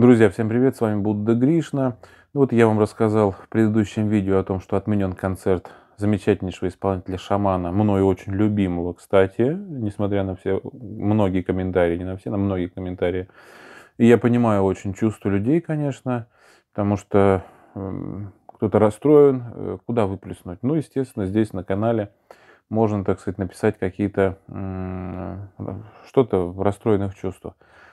Друзья, всем привет, с вами Будда Гришна. Ну вот я вам рассказал в предыдущем видео о том, что отменен концерт замечательнейшего исполнителя шамана, мною очень любимого, кстати, несмотря на все, многие комментарии, не на все, на многие комментарии. И я понимаю очень чувство людей, конечно, потому что эм, кто-то расстроен, э, куда выплеснуть. Ну, естественно, здесь на канале можно, так сказать, написать какие-то э, что-то в расстроенных чувствах.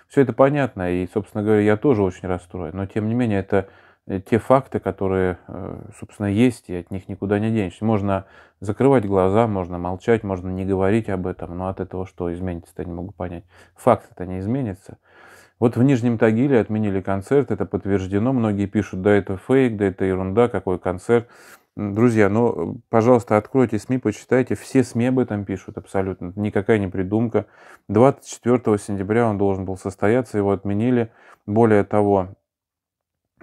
Все это понятно, и, собственно говоря, я тоже очень расстроен, но тем не менее это э, те факты, которые, э, собственно, есть, и от них никуда не денешься. Можно закрывать глаза, можно молчать, можно не говорить об этом, но от этого что изменится-то, не могу понять. факты-то не изменятся. Вот в Нижнем Тагиле отменили концерт, это подтверждено, многие пишут, да это фейк, да это ерунда, какой концерт. Друзья, ну, пожалуйста, откройте СМИ, почитайте. Все СМИ об этом пишут абсолютно. Никакая не придумка. 24 сентября он должен был состояться, его отменили. Более того,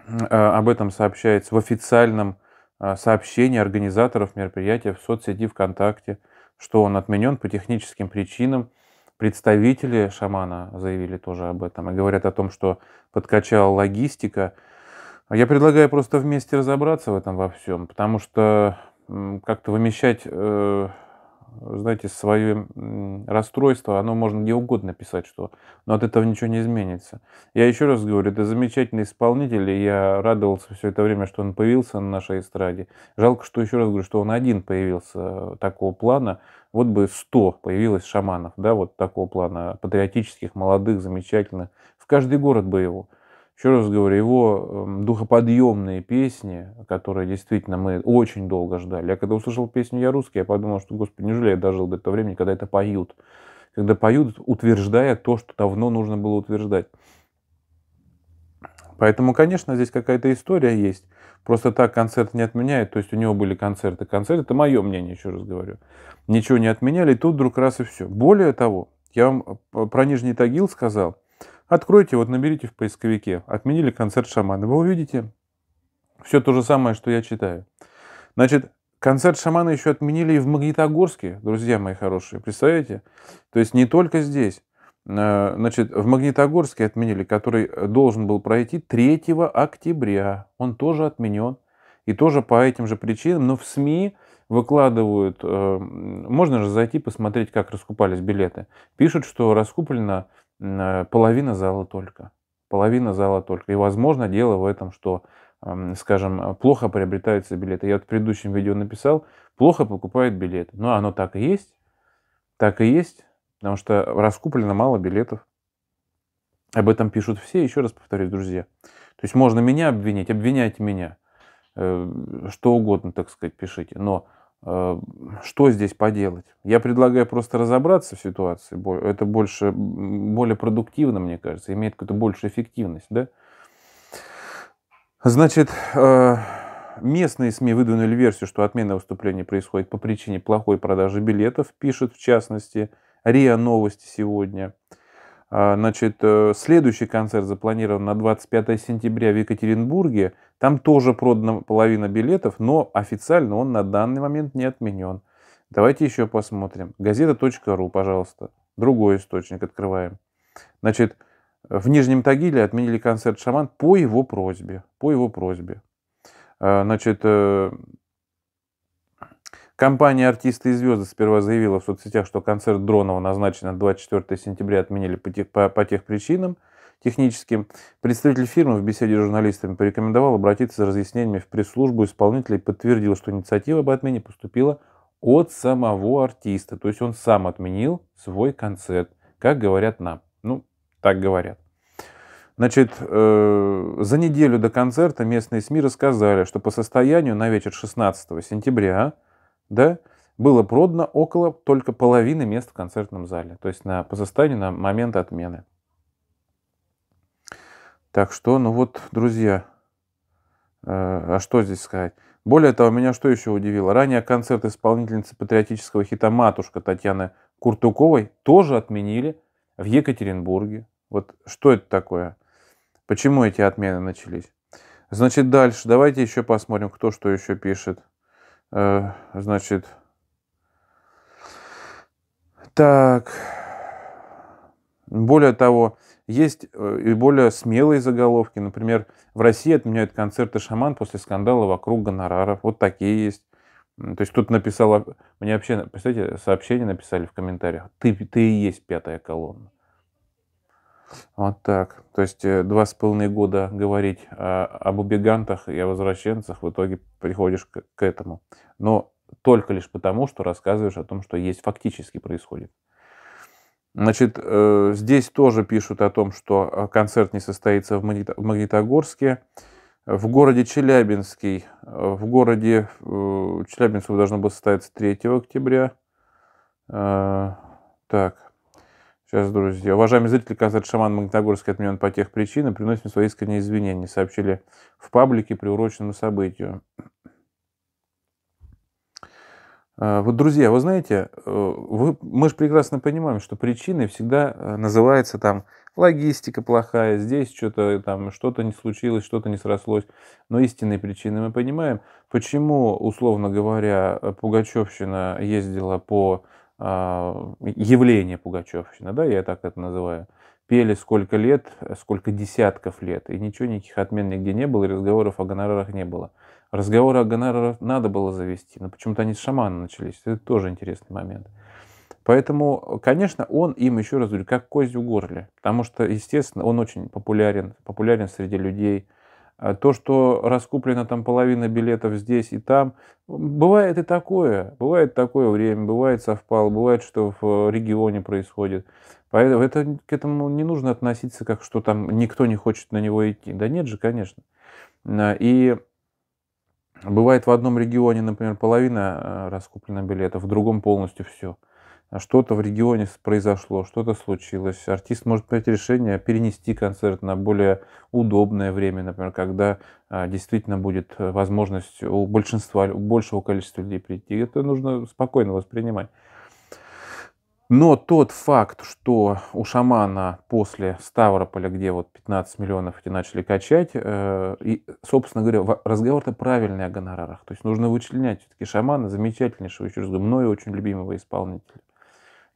а, об этом сообщается в официальном а, сообщении организаторов мероприятия в соцсети ВКонтакте, что он отменен по техническим причинам. Представители шамана заявили тоже об этом и говорят о том, что подкачала логистика – а я предлагаю просто вместе разобраться в этом во всем, потому что как-то вымещать, э, знаете, свое расстройство, оно можно где угодно писать, что, но от этого ничего не изменится. Я еще раз говорю, это замечательный исполнитель, и я радовался все это время, что он появился на нашей эстраде. Жалко, что еще раз говорю, что он один появился э, такого плана. Вот бы 100 появилось шаманов, да, вот такого плана, патриотических, молодых, замечательных. В каждый город бы его. Еще раз говорю, его эм, духоподъемные песни, которые действительно мы очень долго ждали. Я когда услышал песню «Я русский», я подумал, что, господи, неужели я дожил до этого времени, когда это поют. Когда поют, утверждая то, что давно нужно было утверждать. Поэтому, конечно, здесь какая-то история есть. Просто так концерт не отменяют. То есть у него были концерты. Концерт, это мое мнение, еще раз говорю. Ничего не отменяли, и тут вдруг раз и все. Более того, я вам э, про Нижний Тагил сказал – Откройте, вот наберите в поисковике «Отменили концерт шамана». Вы увидите все то же самое, что я читаю. Значит, концерт шамана еще отменили и в Магнитогорске, друзья мои хорошие. Представляете? То есть не только здесь. Э, значит, в Магнитогорске отменили, который должен был пройти 3 октября. Он тоже отменен. И тоже по этим же причинам, но в СМИ выкладывают, э, можно же зайти посмотреть, как раскупались билеты. Пишут, что раскуплено Э, половина зала только. Половина зала только. И, возможно, дело в этом, что, скажем, э, плохо приобретаются билеты. Я вот в предыдущем видео написал, плохо покупают билеты. Но оно так и есть. Так и есть, потому что раскуплено мало билетов. Об этом пишут все. Еще раз повторюсь, друзья. То есть можно меня обвинить, обвиняйте меня. Э, что угодно, так сказать, пишите. Но Э, что здесь поделать? Я предлагаю просто разобраться в ситуации. Это больше, более продуктивно, мне кажется, имеет какую-то большую эффективность. Да? Значит, э, местные СМИ выдвинули версию, что отмена выступления происходит по причине плохой продажи билетов, пишет в частности РИА Новости сегодня – а, значит, э, следующий концерт запланирован на 25 сентября в Екатеринбурге. Там тоже продана половина билетов, но официально он на данный момент не отменен. Давайте еще посмотрим. Газета.ру, пожалуйста. Другой источник открываем. Значит, в Нижнем Тагиле отменили концерт «Шаман» по его просьбе. По его просьбе. А, значит, э, Компания «Артисты и звезды» сперва заявила в соцсетях, что концерт Дронова, назначенный на 24 сентября, отменили по тех, по, по тех причинам техническим. Представитель фирмы в беседе с журналистами порекомендовал обратиться за разъяснениями в пресс-службу исполнителя и подтвердил, что инициатива об отмене поступила от самого артиста. То есть он сам отменил свой концерт, как говорят нам. Ну, так говорят. Значит, э, за неделю до концерта местные СМИ рассказали, что по состоянию на вечер 16 сентября да, было продано около только половины мест в концертном зале, то есть на, по состоянию на момент отмены. Так что, ну вот, друзья, э, а что здесь сказать? Более того, меня что еще удивило? Ранее концерт исполнительницы патриотического хита «Матушка» Татьяны Куртуковой тоже отменили в Екатеринбурге. Вот что это такое? Почему эти отмены начались? Значит, дальше давайте еще посмотрим, кто что еще пишет. Э, значит, так. Более того, есть э, и более смелые заголовки. Например, в России отменяют концерты «Шаман» после скандала вокруг гонораров. Вот такие есть. То есть тут то мне вообще, представляете, сообщение написали в комментариях, ты, ты и есть пятая колонна. Вот так. То есть э, два с половиной года говорить а, об убегантах и о возвращенцах, в итоге приходишь к, этому. Но только лишь потому, что рассказываешь о том, что есть фактически происходит. Значит, э, здесь тоже пишут о том, что а, концерт не состоится в Магнитогорске. В городе Челябинский, э, в городе Челябинского должно было состояться 3 октября. Так, Сейчас, друзья. Уважаемые зрители, концерт «Шаман Магнитогорский» отменен по тех причинам. Приносим свои искренние извинения, сообщили в паблике, приуроченному событию. А, вот, друзья, вы знаете, э, вы, мы же прекрасно понимаем, что причиной всегда э, называется там логистика плохая, здесь что-то э, там, что-то не случилось, что-то не срослось. Но истинные причины мы понимаем, почему, условно говоря, Пугачевщина ездила по а, явление Пугачевщины, да, я так это называю, пели сколько лет, э, сколько десятков лет, и ничего, никаких отмен нигде не было, и разговоров о гонорарах не было. Разговоры о гонорарах надо было завести, но почему-то они с шамана начались, это тоже интересный момент. Поэтому, конечно, он им, еще раз говорю, как кость в горле, потому что, естественно, он очень популярен, популярен среди людей, а то, что раскуплена там половина билетов здесь и там. Бывает и такое. Бывает такое время, бывает совпало, бывает, что в э, регионе происходит. Поэтому это, к этому не нужно относиться, как что там никто не хочет на него идти. Да нет же, конечно. А, и бывает в одном регионе, например, половина э, раскуплена билетов, в другом полностью все. А что-то в регионе произошло, что-то случилось. Артист может принять решение перенести концерт на более удобное время, например, когда а, действительно будет э, возможность у большинства, у большего количества людей прийти. Это нужно спокойно воспринимать. Но тот факт, что у шамана после Ставрополя, где вот 15 миллионов эти начали качать, э, и, собственно говоря, разговор-то правильный о гонорарах. То есть нужно вычленять все-таки шамана, замечательнейшего, еще раз говорю, мною очень любимого исполнителя.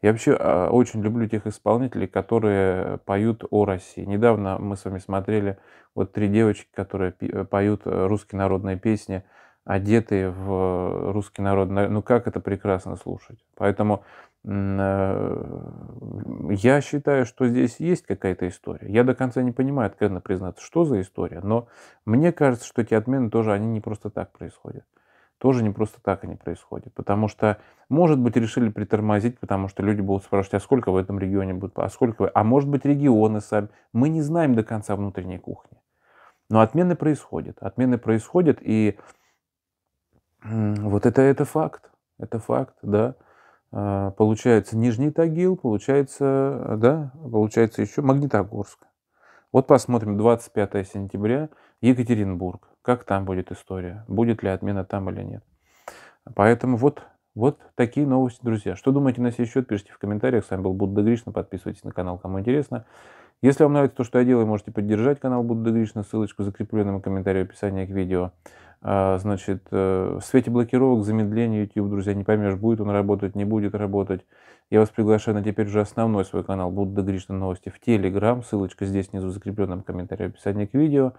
Я вообще а, очень люблю тех исполнителей, которые поют о России. Недавно мы с вами смотрели вот три девочки, которые э, поют э, русские народные песни, одетые в русский народ. Ну как это прекрасно слушать. Поэтому э, я считаю, что здесь есть какая-то история. Я до конца не понимаю, откровенно признаться, что за история, но мне кажется, что эти отмены тоже, они не просто так происходят тоже не просто так они происходят. Потому что, может быть, решили притормозить, потому что люди будут спрашивать, а сколько в этом регионе будет, а сколько А может быть, регионы сами. Мы не знаем до конца внутренней кухни. Но отмены происходят. Отмены происходят, и вот это, это факт. Это факт, да. А, получается Нижний Тагил, получается, да, получается еще Магнитогорск. Вот посмотрим, 25 сентября, Екатеринбург как там будет история, будет ли отмена там или нет. Поэтому вот, вот такие новости, друзья. Что думаете на сей счет, пишите в комментариях. С вами был Будда Гришна, подписывайтесь на канал, кому интересно. Если вам нравится то, что я делаю, можете поддержать канал Будда Гришна, ссылочку закрепленному комментарию в описании к видео. А, значит, э, в свете блокировок, замедления YouTube, друзья, не поймешь, будет он работать, не будет работать. Я вас приглашаю на теперь уже основной свой канал «Будда Гришна новости» в Телеграм. Ссылочка здесь внизу в закрепленном комментарии в описании к видео.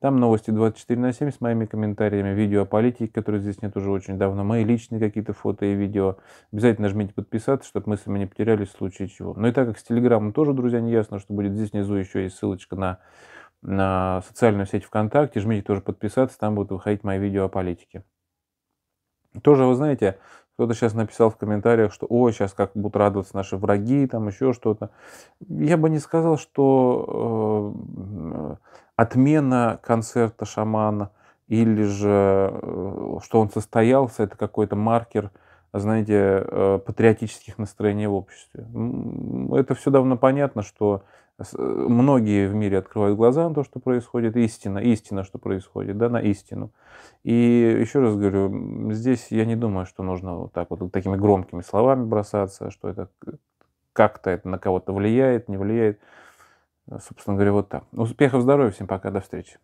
Там новости 24 на 7 с моими комментариями, видео о политике, которые здесь нет уже очень давно, мои личные какие-то фото и видео. Обязательно нажмите подписаться, чтобы мы с вами не потерялись в случае чего. Ну и так как с Телеграмом тоже, друзья, не ясно, что будет, здесь внизу еще есть ссылочка на на социальную сеть ВКонтакте, жмите тоже подписаться, там будут выходить мои видео о политике. Тоже, вы знаете, кто-то сейчас написал в комментариях, что «О, сейчас как будут радоваться наши враги», там еще что-то. Я бы не сказал, что э, отмена концерта шамана или же, э, что он состоялся, это какой-то маркер, знаете, э, патриотических настроений в обществе. Это все давно понятно, что Э, многие в мире открывают глаза на то, что происходит, истина, истина, что происходит, да, на истину. И еще раз говорю, здесь я не думаю, что нужно вот так вот, вот такими громкими словами бросаться, что это как-то это на кого-то влияет, не влияет. Собственно говоря, вот так. Успехов, здоровья, всем пока, до встречи.